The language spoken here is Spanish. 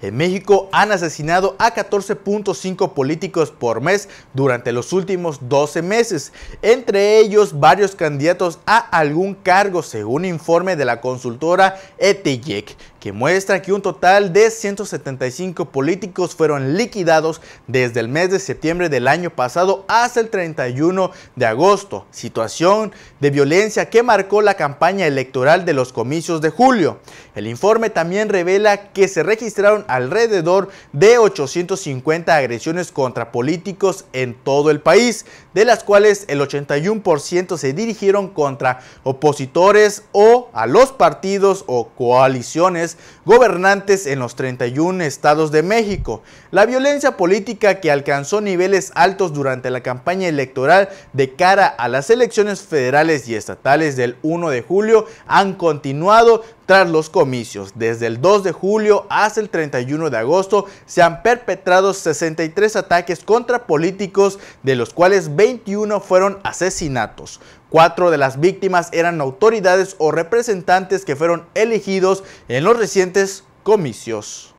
En México han asesinado a 14.5 políticos por mes durante los últimos 12 meses, entre ellos varios candidatos a algún cargo, según informe de la consultora ETIEC, que muestra que un total de 175 políticos fueron liquidados desde el mes de septiembre del año pasado hasta el 31 de agosto, situación de violencia que marcó la campaña electoral de los comicios de julio. El informe también revela que se registraron alrededor de 850 agresiones contra políticos en todo el país, de las cuales el 81% se dirigieron contra opositores o a los partidos o coaliciones gobernantes en los 31 estados de México. La violencia política que alcanzó niveles altos durante la campaña electoral de cara a las elecciones federales y estatales del 1 de julio han continuado tras los comicios. Desde el 2 de julio hasta el 31 de agosto se han perpetrado 63 ataques contra políticos, de los cuales 21 fueron asesinatos. Cuatro de las víctimas eran autoridades o representantes que fueron elegidos en los recientes comicios.